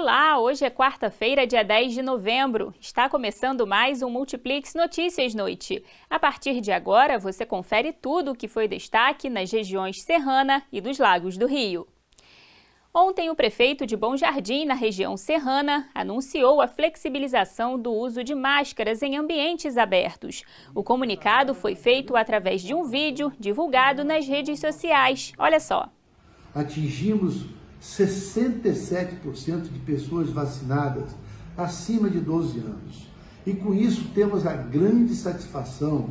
Olá, hoje é quarta-feira, dia 10 de novembro. Está começando mais um Multiplix Notícias Noite. A partir de agora, você confere tudo o que foi destaque nas regiões serrana e dos lagos do Rio. Ontem, o prefeito de Bom Jardim, na região serrana, anunciou a flexibilização do uso de máscaras em ambientes abertos. O comunicado foi feito através de um vídeo divulgado nas redes sociais. Olha só. Atingimos 67% de pessoas vacinadas acima de 12 anos. E com isso temos a grande satisfação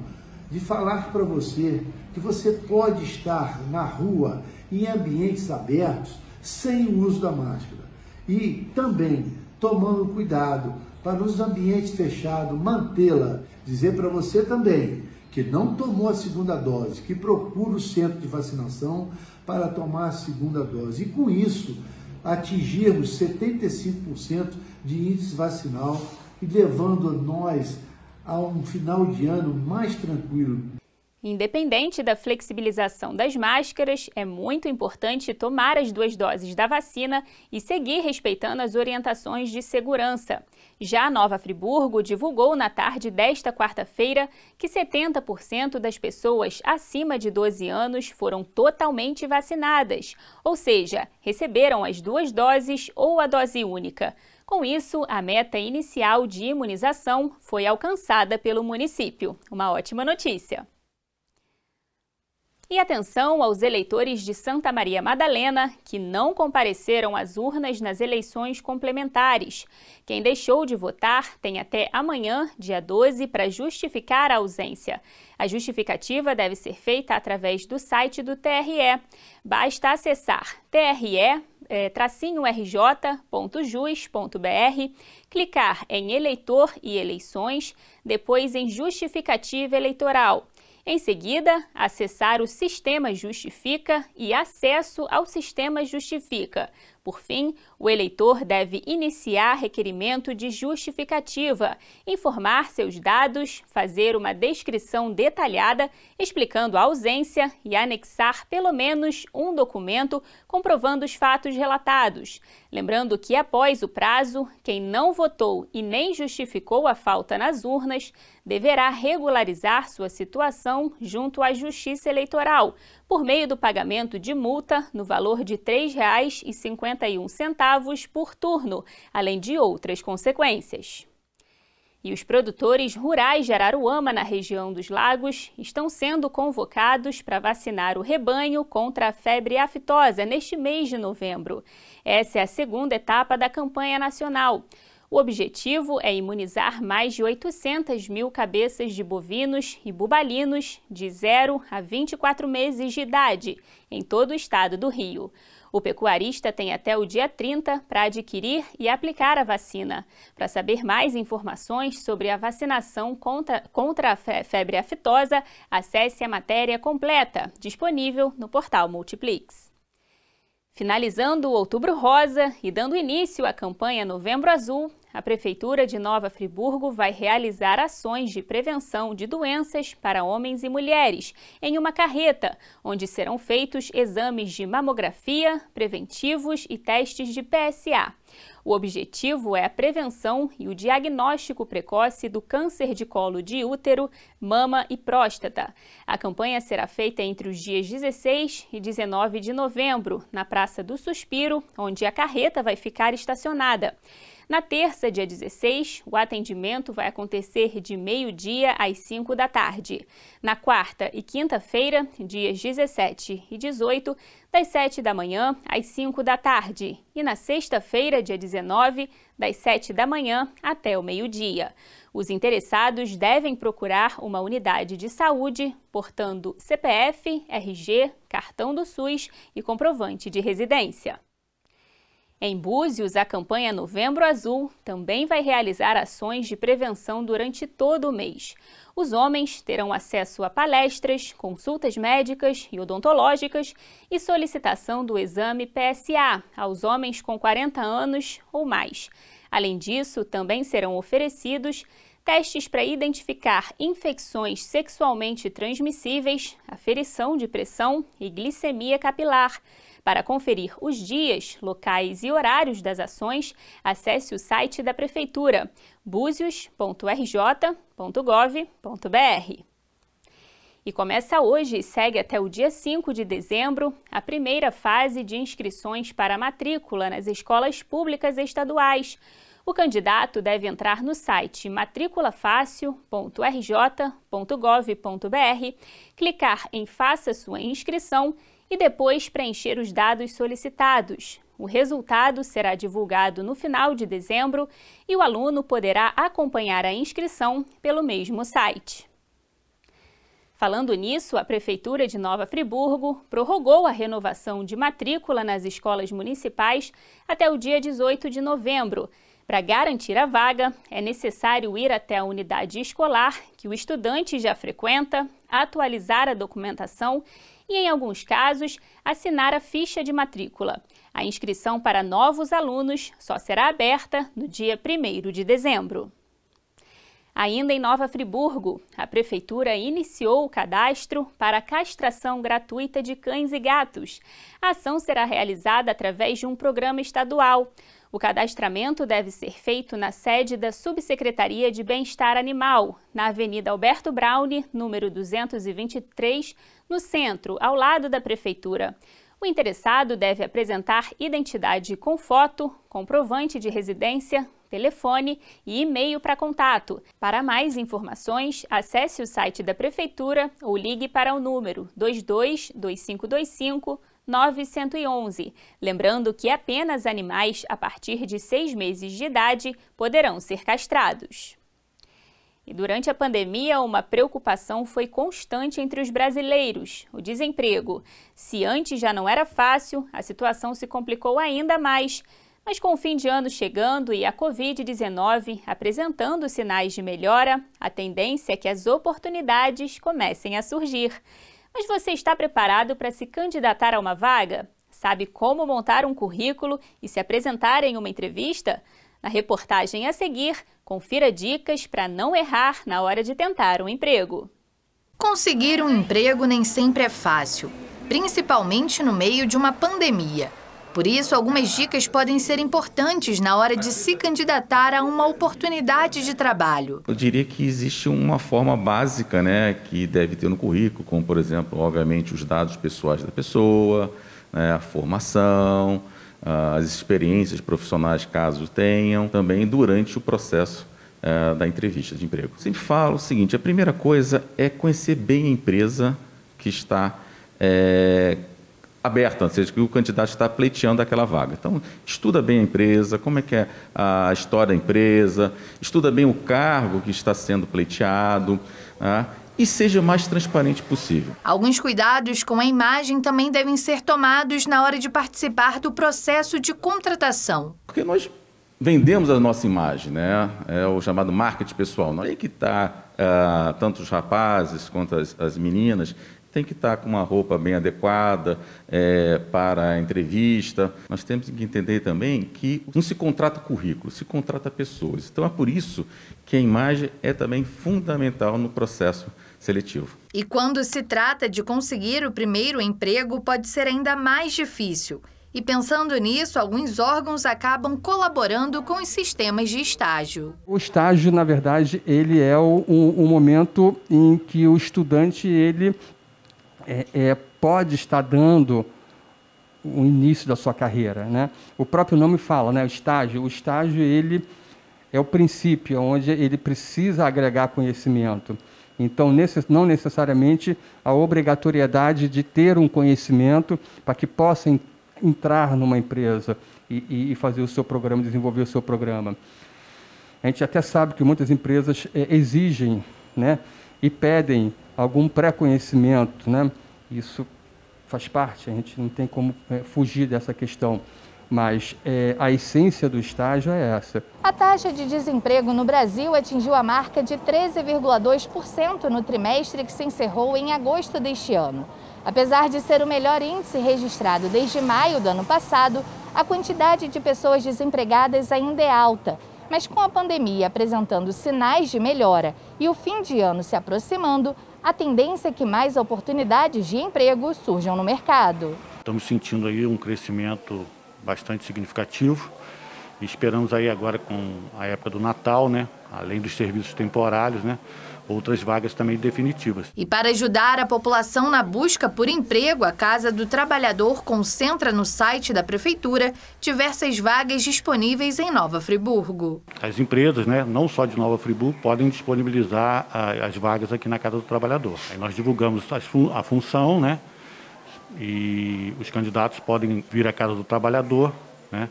de falar para você que você pode estar na rua, em ambientes abertos, sem o uso da máscara. E também tomando cuidado para nos ambientes fechados mantê-la. Dizer para você também que não tomou a segunda dose, que procure o centro de vacinação para tomar a segunda dose. E com isso, atingirmos 75% de índice vacinal e levando nós a um final de ano mais tranquilo. Independente da flexibilização das máscaras, é muito importante tomar as duas doses da vacina e seguir respeitando as orientações de segurança. Já Nova Friburgo divulgou na tarde desta quarta-feira que 70% das pessoas acima de 12 anos foram totalmente vacinadas, ou seja, receberam as duas doses ou a dose única. Com isso, a meta inicial de imunização foi alcançada pelo município. Uma ótima notícia! E atenção aos eleitores de Santa Maria Madalena que não compareceram às urnas nas eleições complementares. Quem deixou de votar tem até amanhã, dia 12, para justificar a ausência. A justificativa deve ser feita através do site do TRE. Basta acessar TRE rj.jus.br, clicar em eleitor e eleições, depois em justificativa eleitoral. Em seguida, acessar o Sistema Justifica e acesso ao Sistema Justifica, por fim, o eleitor deve iniciar requerimento de justificativa, informar seus dados, fazer uma descrição detalhada explicando a ausência e anexar pelo menos um documento comprovando os fatos relatados. Lembrando que, após o prazo, quem não votou e nem justificou a falta nas urnas deverá regularizar sua situação junto à Justiça Eleitoral por meio do pagamento de multa no valor de R$ 3,51 por turno, além de outras consequências. E os produtores rurais de Araruama, na região dos lagos, estão sendo convocados para vacinar o rebanho contra a febre aftosa neste mês de novembro. Essa é a segunda etapa da campanha nacional. O objetivo é imunizar mais de 800 mil cabeças de bovinos e bubalinos de 0 a 24 meses de idade em todo o estado do Rio. O pecuarista tem até o dia 30 para adquirir e aplicar a vacina. Para saber mais informações sobre a vacinação contra, contra a febre aftosa, acesse a matéria completa, disponível no portal Multiplix. Finalizando o Outubro Rosa e dando início à campanha Novembro Azul, a Prefeitura de Nova Friburgo vai realizar ações de prevenção de doenças para homens e mulheres em uma carreta, onde serão feitos exames de mamografia, preventivos e testes de PSA. O objetivo é a prevenção e o diagnóstico precoce do câncer de colo de útero, mama e próstata. A campanha será feita entre os dias 16 e 19 de novembro, na Praça do Suspiro, onde a carreta vai ficar estacionada. Na terça, dia 16, o atendimento vai acontecer de meio-dia às 5 da tarde. Na quarta e quinta-feira, dias 17 e 18, das 7 da manhã às 5 da tarde. E na sexta-feira, dia 19, das 7 da manhã até o meio-dia. Os interessados devem procurar uma unidade de saúde portando CPF, RG, cartão do SUS e comprovante de residência. Em Búzios, a campanha Novembro Azul também vai realizar ações de prevenção durante todo o mês. Os homens terão acesso a palestras, consultas médicas e odontológicas e solicitação do exame PSA aos homens com 40 anos ou mais. Além disso, também serão oferecidos testes para identificar infecções sexualmente transmissíveis, aferição de pressão e glicemia capilar para conferir os dias, locais e horários das ações, acesse o site da Prefeitura búzios.rj.gov.br. E começa hoje e segue até o dia 5 de dezembro a primeira fase de inscrições para matrícula nas escolas públicas estaduais. O candidato deve entrar no site matriculafácil.rj.gov.br, clicar em Faça sua inscrição e depois preencher os dados solicitados. O resultado será divulgado no final de dezembro e o aluno poderá acompanhar a inscrição pelo mesmo site. Falando nisso, a Prefeitura de Nova Friburgo prorrogou a renovação de matrícula nas escolas municipais até o dia 18 de novembro. Para garantir a vaga, é necessário ir até a unidade escolar que o estudante já frequenta, atualizar a documentação e, em alguns casos, assinar a ficha de matrícula. A inscrição para novos alunos só será aberta no dia 1 de dezembro. Ainda em Nova Friburgo, a Prefeitura iniciou o cadastro para castração gratuita de cães e gatos. A ação será realizada através de um programa estadual. O cadastramento deve ser feito na sede da Subsecretaria de Bem-Estar Animal, na Avenida Alberto Braune, número 223, no centro, ao lado da Prefeitura. O interessado deve apresentar identidade com foto, comprovante de residência, telefone e e-mail para contato. Para mais informações, acesse o site da Prefeitura ou ligue para o número 22 2525 911. Lembrando que apenas animais a partir de seis meses de idade poderão ser castrados. E durante a pandemia, uma preocupação foi constante entre os brasileiros: o desemprego. Se antes já não era fácil, a situação se complicou ainda mais. Mas com o fim de ano chegando e a Covid-19 apresentando sinais de melhora, a tendência é que as oportunidades comecem a surgir. Mas você está preparado para se candidatar a uma vaga? Sabe como montar um currículo e se apresentar em uma entrevista? Na reportagem a seguir, confira dicas para não errar na hora de tentar um emprego. Conseguir um emprego nem sempre é fácil, principalmente no meio de uma pandemia. Por isso, algumas dicas podem ser importantes na hora de se candidatar a uma oportunidade de trabalho. Eu diria que existe uma forma básica né, que deve ter no currículo, como, por exemplo, obviamente, os dados pessoais da pessoa, né, a formação, ah, as experiências profissionais, caso tenham, também durante o processo é, da entrevista de emprego. Sempre falo o seguinte: a primeira coisa é conhecer bem a empresa que está é, aberta, ou seja, que o candidato está pleiteando aquela vaga. Então, estuda bem a empresa, como é que é a história da empresa, estuda bem o cargo que está sendo pleiteado, né? e seja o mais transparente possível. Alguns cuidados com a imagem também devem ser tomados na hora de participar do processo de contratação. Porque nós vendemos a nossa imagem, né? É o chamado marketing pessoal. Não é aí que está ah, tantos tanto os rapazes quanto as, as meninas tem que estar com uma roupa bem adequada é, para a entrevista. Nós temos que entender também que não se contrata currículo, se contrata pessoas. Então é por isso que a imagem é também fundamental no processo seletivo. E quando se trata de conseguir o primeiro emprego, pode ser ainda mais difícil. E pensando nisso, alguns órgãos acabam colaborando com os sistemas de estágio. O estágio, na verdade, ele é o, um momento em que o estudante ele é, é, pode estar dando o início da sua carreira. Né? O próprio nome fala, né? o estágio. O estágio ele é o princípio, onde ele precisa agregar conhecimento. Então, não necessariamente a obrigatoriedade de ter um conhecimento para que possa entrar numa empresa e, e, fazer o seu programa, desenvolver o seu programa. A gente até sabe que muitas empresas é, exigem né, e pedem algum pré-conhecimento, né? Isso faz parte, a gente não tem como é, fugir dessa questão. Mas é, a essência do estágio é essa. A taxa de desemprego no Brasil atingiu a marca de 13,2% no trimestre que se encerrou em agosto deste ano. Apesar de ser o melhor índice registrado desde maio do ano passado, a quantidade de pessoas desempregadas ainda é alta. Mas com a pandemia apresentando sinais de melhora e o fim de ano se aproximando, a tendência é que mais oportunidades de emprego surjam no mercado. Estamos sentindo aí um crescimento bastante significativo. Esperamos aí agora com a época do Natal, né? além dos serviços temporários, né? outras vagas também definitivas. E para ajudar a população na busca por emprego, a Casa do Trabalhador concentra no site da Prefeitura diversas vagas disponíveis em Nova Friburgo. As empresas, né, não só de Nova Friburgo, podem disponibilizar as vagas aqui na Casa do Trabalhador. Aí nós divulgamos a função, né, e os candidatos podem vir à Casa do Trabalhador, né,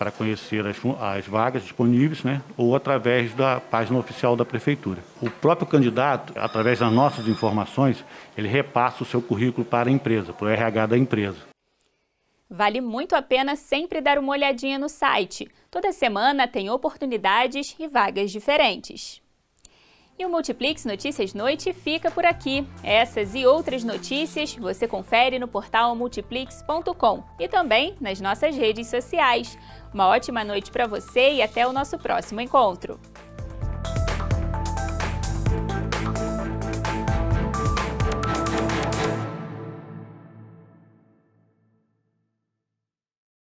para conhecer as, as vagas disponíveis, né, ou através da página oficial da prefeitura. O próprio candidato, através das nossas informações, ele repassa o seu currículo para a empresa, para o RH da empresa. Vale muito a pena sempre dar uma olhadinha no site. Toda semana tem oportunidades e vagas diferentes. E o Multiplex Notícias Noite fica por aqui. Essas e outras notícias você confere no portal multiplex.com e também nas nossas redes sociais. Uma ótima noite para você e até o nosso próximo encontro.